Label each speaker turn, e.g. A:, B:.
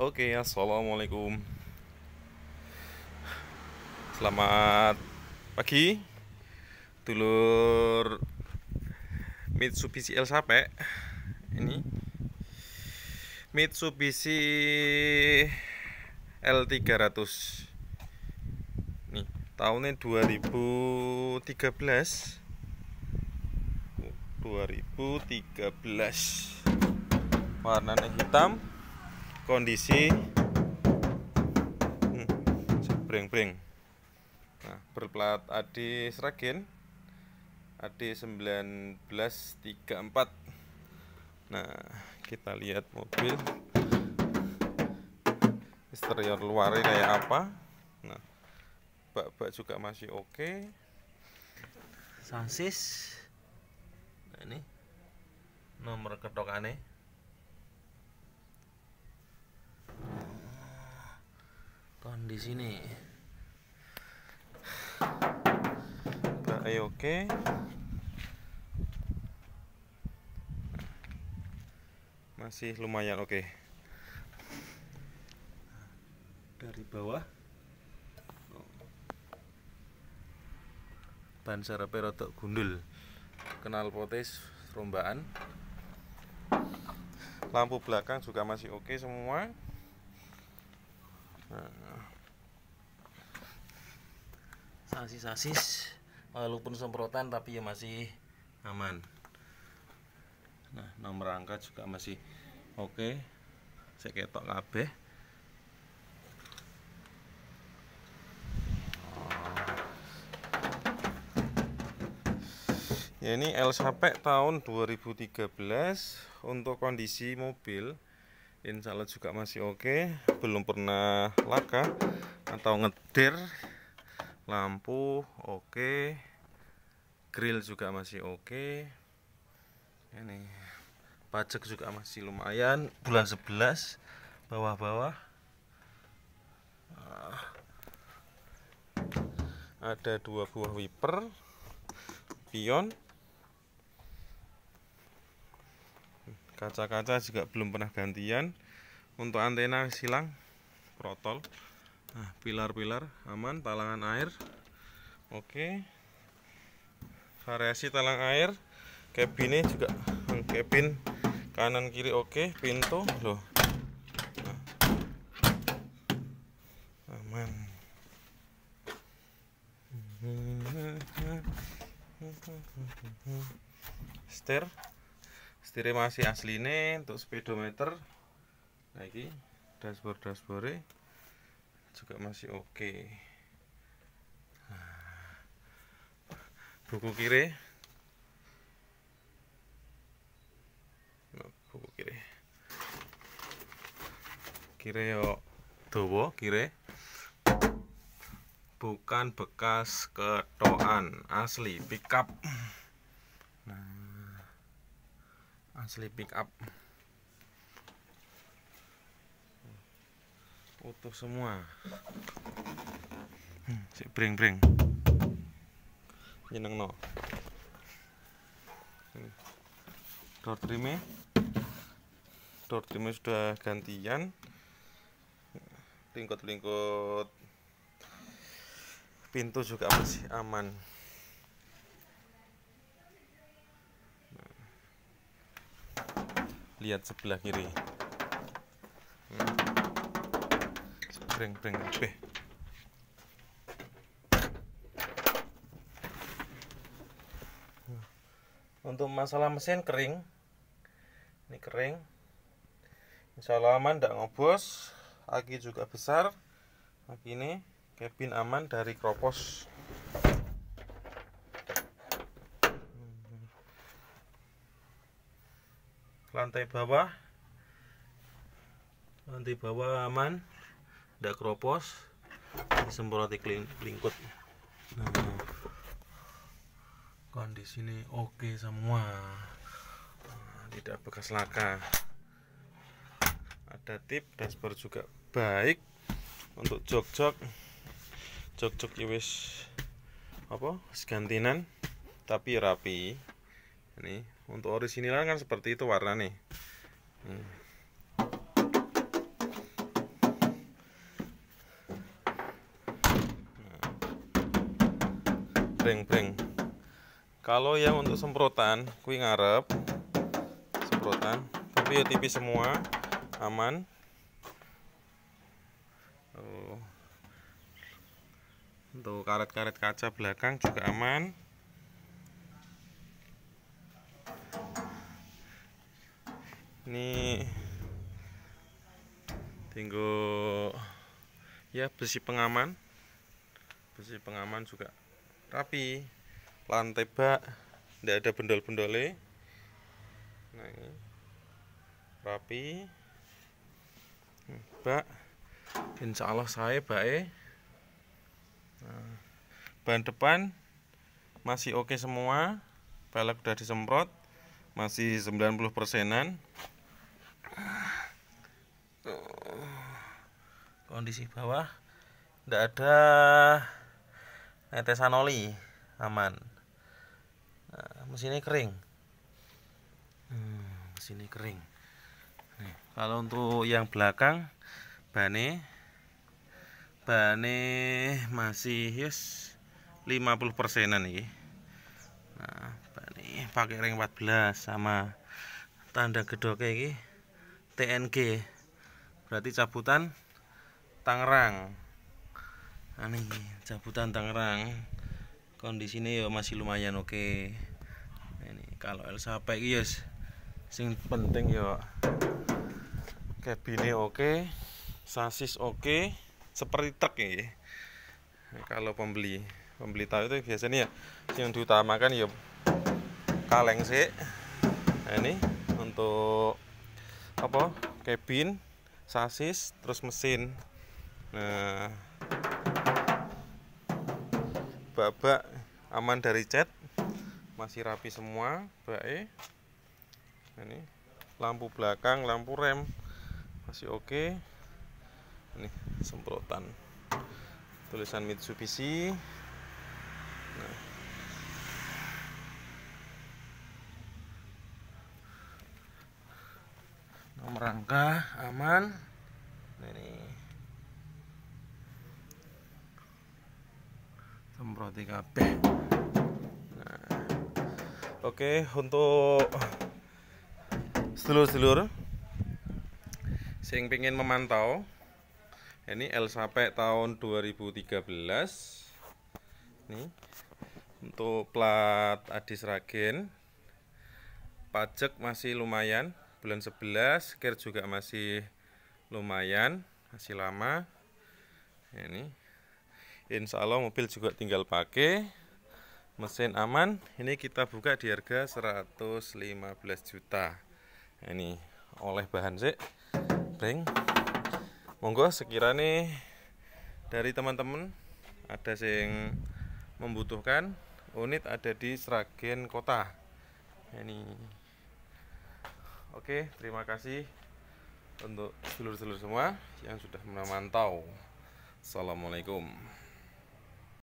A: Oke, okay, assalamualaikum. Selamat pagi, dulur Mitsubishi L Sape. Ini Mitsubishi L300 nih tahunnya 2013 2013 warnanya hitam kondisi spring berplat hmm, nah, berplat AD Sragen AD 1934 nah kita lihat mobil eksterior luarnya kayak apa nah bak-bak juga masih oke okay. sasis nah, ini nomor ketokannya kondisi nih ayo oke masih lumayan oke dari bawah ban serepe rotok gundul kenal potes rombaan lampu belakang juga masih oke semua sasis-sasis walaupun semprotan tapi ya masih aman nah nomor angka juga masih oke okay. saya ketok kabeh ya ini L Sapek tahun 2013 untuk kondisi mobil insya Allah juga masih oke okay. belum pernah laka atau ngedir lampu oke okay. grill juga masih oke okay. ini pajak juga masih lumayan bulan 11 bawah-bawah ah. ada dua buah wiper pion kaca-kaca juga belum pernah gantian untuk antena silang protol nah pilar-pilar aman talangan air oke variasi talang air kabinnya juga kabin kanan kiri oke pintu loh nah, aman stair setirnya masih asli nih untuk speedometer lagi dashboard dashboardnya juga masih oke okay. buku kiri nah, buku kiri kiri yo turbo kiri bukan bekas ketoan asli pickup asli pick up utuh semua hmm, si bring bring nyeneng no door trimnya door trimnya sudah gantian lingkut-lingkut pintu juga masih aman lihat sebelah kiri hmm. breng breng untuk masalah mesin kering ini kering insya Allah aman tidak ngobos aki juga besar aki ini cabin aman dari kropos lantai bawah lantai bawah aman tidak keropos disemproti lingkut nah, kondisi ini oke semua nah, tidak bekas laka ada tip dashboard juga baik untuk jok-jok jok-jok iwis apa segantinan tapi rapi ini untuk orisinil kan seperti itu warna nih hmm. Nah. breng breng kalau yang untuk semprotan kuing ngarep semprotan tapi ya tipis semua aman oh. untuk karet-karet kaca belakang juga aman ini tinggal ya besi pengaman besi pengaman juga rapi lantai bak tidak ada bendol-bendole nah ini rapi bak insya Allah saya baik nah, ban depan masih oke okay semua pelek sudah disemprot masih 90 persenan kondisi bawah tidak ada netesan oli aman nah, mesinnya kering hmm, mesinnya kering Nih, kalau untuk yang belakang bane bane masih yes 50 persenan nih nah bane pakai ring 14 sama tanda gedoknya ini TNG berarti cabutan Tangerang aneh cabutan Tangerang kondisinya ya masih lumayan oke okay. Nah, ini kalau Elsa iya yes sing penting ya kabinnya oke okay. sasis oke okay. seperti truk ya kalau pembeli pembeli tahu itu biasanya ya yang diutamakan ya kaleng sih nah, ini untuk apa cabin sasis terus mesin nah babak aman dari cat masih rapi semua baik ini lampu belakang lampu rem masih oke okay. ini semprotan tulisan Mitsubishi nah merangkah aman ini semprot kabeh nah. oke untuk seluruh seluruh sing pingin memantau ini L sampai tahun 2013 nih untuk plat Adis Ragen pajak masih lumayan bulan 11 care juga masih lumayan masih lama ini insya Allah mobil juga tinggal pakai mesin aman ini kita buka di harga 115 juta ini oleh bahan sih breng monggo sekiranya dari teman-teman ada yang membutuhkan unit ada di Sragen Kota ini Oke, terima kasih untuk seluruh-seluruh semua yang sudah memantau. Assalamualaikum.